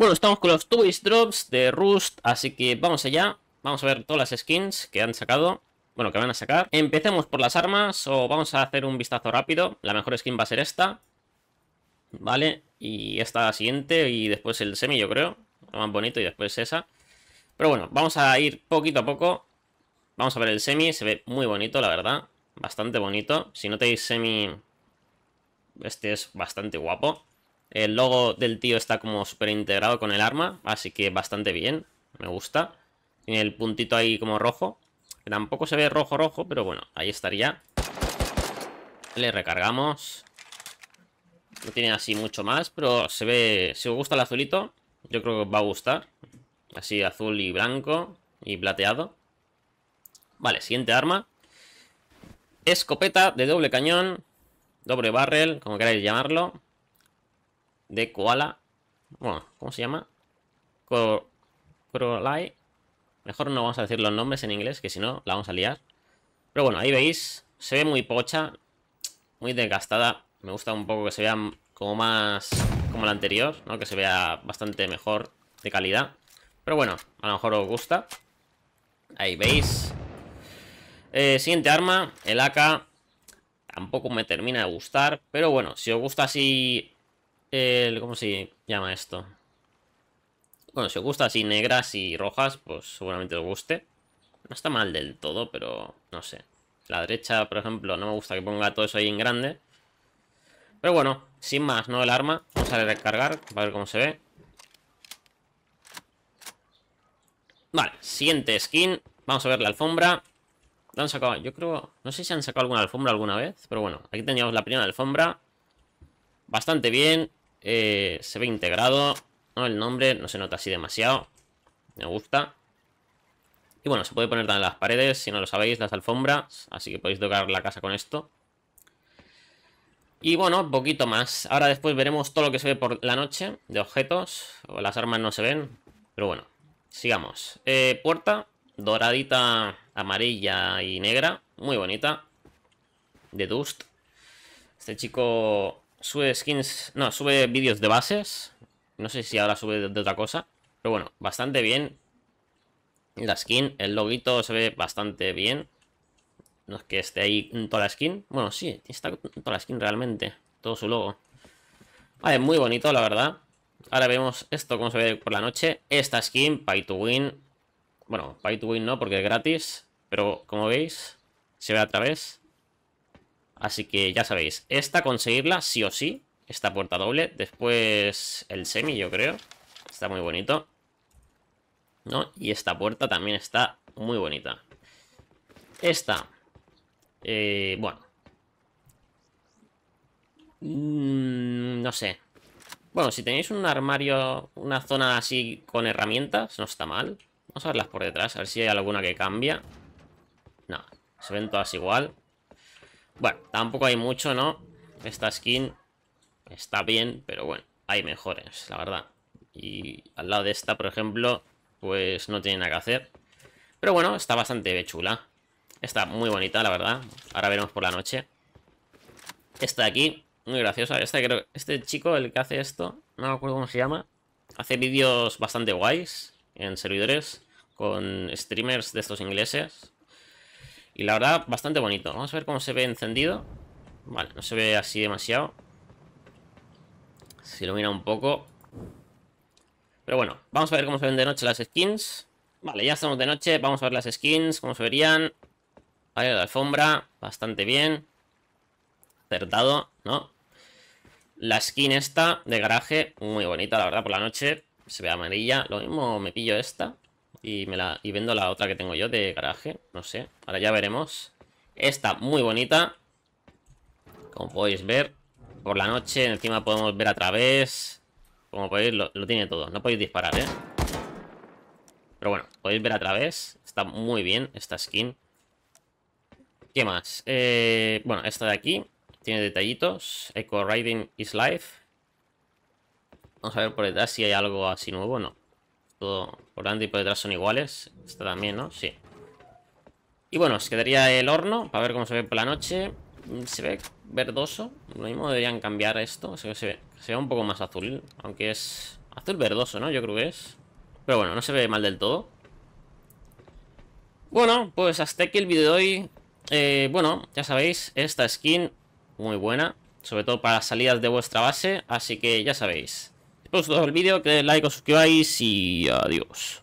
Bueno, estamos con los Twist Drops de Rust, así que vamos allá. Vamos a ver todas las skins que han sacado. Bueno, que van a sacar. Empecemos por las armas, o vamos a hacer un vistazo rápido. La mejor skin va a ser esta. Vale, y esta siguiente, y después el semi, yo creo. Lo más bonito, y después esa. Pero bueno, vamos a ir poquito a poco. Vamos a ver el semi, se ve muy bonito, la verdad. Bastante bonito. Si no tenéis semi, este es bastante guapo. El logo del tío está como súper integrado con el arma, así que bastante bien, me gusta. Tiene el puntito ahí como rojo, tampoco se ve rojo rojo, pero bueno, ahí estaría. Le recargamos. No tiene así mucho más, pero se ve... Si os gusta el azulito, yo creo que os va a gustar. Así azul y blanco y plateado. Vale, siguiente arma. Escopeta de doble cañón, doble barrel, como queráis llamarlo de Koala. Bueno, ¿cómo se llama? Mejor no vamos a decir los nombres en inglés, que si no, la vamos a liar. Pero bueno, ahí veis, se ve muy pocha, muy desgastada. Me gusta un poco que se vea como más como la anterior, ¿no? Que se vea bastante mejor de calidad. Pero bueno, a lo mejor os gusta. Ahí veis. Eh, siguiente arma, el AK. Tampoco me termina de gustar, pero bueno, si os gusta así ¿cómo se llama esto? Bueno, si os gusta así negras y rojas, pues seguramente os guste. No está mal del todo, pero no sé. La derecha, por ejemplo, no me gusta que ponga todo eso ahí en grande. Pero bueno, sin más, ¿no? El arma. Vamos a recargar para ver cómo se ve. Vale, siguiente skin. Vamos a ver la alfombra. La han sacado, yo creo... No sé si han sacado alguna alfombra alguna vez, pero bueno. Aquí teníamos la primera alfombra. Bastante bien. Eh, se ve integrado. El nombre no se nota así demasiado. Me gusta. Y bueno, se puede poner también las paredes, si no lo sabéis, las alfombras. Así que podéis tocar la casa con esto. Y bueno, poquito más. Ahora después veremos todo lo que se ve por la noche de objetos. O las armas no se ven. Pero bueno, sigamos. Eh, puerta doradita, amarilla y negra. Muy bonita. De Dust. Este chico Sube skins... No, sube vídeos de bases. No sé si ahora sube de, otra cosa. Pero bueno, bastante bien. La skin, el loguito se ve bastante bien. No es que esté ahí toda la skin. Bueno, sí, está toda la skin realmente. Todo su logo. Vale, muy bonito, la verdad. Ahora vemos esto, cómo se ve por la noche. Esta skin, Pay 2 Win. Bueno, Pay to Win no, porque es gratis. Pero como veis, se ve a través. Así que ya sabéis, esta conseguirla sí o sí, esta puerta doble. Después el semi, yo creo. Está muy bonito. ¿No? Y esta puerta también está muy bonita. Esta. Eh, bueno. Mm, no sé. Bueno, si tenéis un armario, una zona así con herramientas, no está mal. Vamos a verlas por detrás, a ver si hay alguna que cambia. No, se ven todas igual. Bueno, tampoco hay mucho, ¿no? Esta skin está bien, pero bueno, hay mejores, la verdad. Y al lado de esta, por ejemplo, pues no tiene nada que hacer. Pero bueno, está bastante chula. Está muy bonita, la verdad. Ahora veremos por la noche. Esta de aquí, muy graciosa. Este, creo, este chico, el que hace esto, no me acuerdo cómo se llama. Hace vídeos bastante guays en servidores con streamers de estos ingleses. Y la verdad, bastante bonito. Vamos a ver cómo se ve encendido. Vale, no se ve así demasiado. Se ilumina un poco. Pero bueno, vamos a ver cómo se ven de noche las skins. Vale, ya estamos de noche. Vamos a ver las skins, cómo se verían. Vale, la alfombra. Bastante bien. Acertado, ¿no? La skin esta de garaje. Muy bonita, la verdad, por la noche. Se ve amarilla. Lo mismo me pillo esta. Y, me la, y vendo la otra que tengo yo de garaje. No sé. Ahora ya veremos. Esta muy bonita. Como podéis ver. Por la noche encima podemos ver a través. Como podéis, lo, tiene todo. No podéis disparar, ¿eh? Pero bueno, podéis ver a través. Está muy bien esta skin. ¿Qué más? Eh, bueno, esta de aquí. Tiene detallitos. Eco Riding is Life. Vamos a ver por detrás si hay algo así nuevo o no. Todo por delante y por detrás son iguales. Esta también, ¿no? Sí. Y bueno, os quedaría el horno para ver cómo se ve por la noche. Mm, se ve verdoso. Lo mismo deberían cambiar esto. Se, ve, se ve un poco más azul. Aunque es azul verdoso, ¿no? Yo creo que es. Pero bueno, no se ve mal del todo. Bueno, pues hasta aquí el vídeo de hoy. Eh, bueno, ya sabéis, esta skin muy buena. Sobre todo para salidas de vuestra base. Así que ya sabéis os dejo el vídeo, que like, os suscribáis y adiós.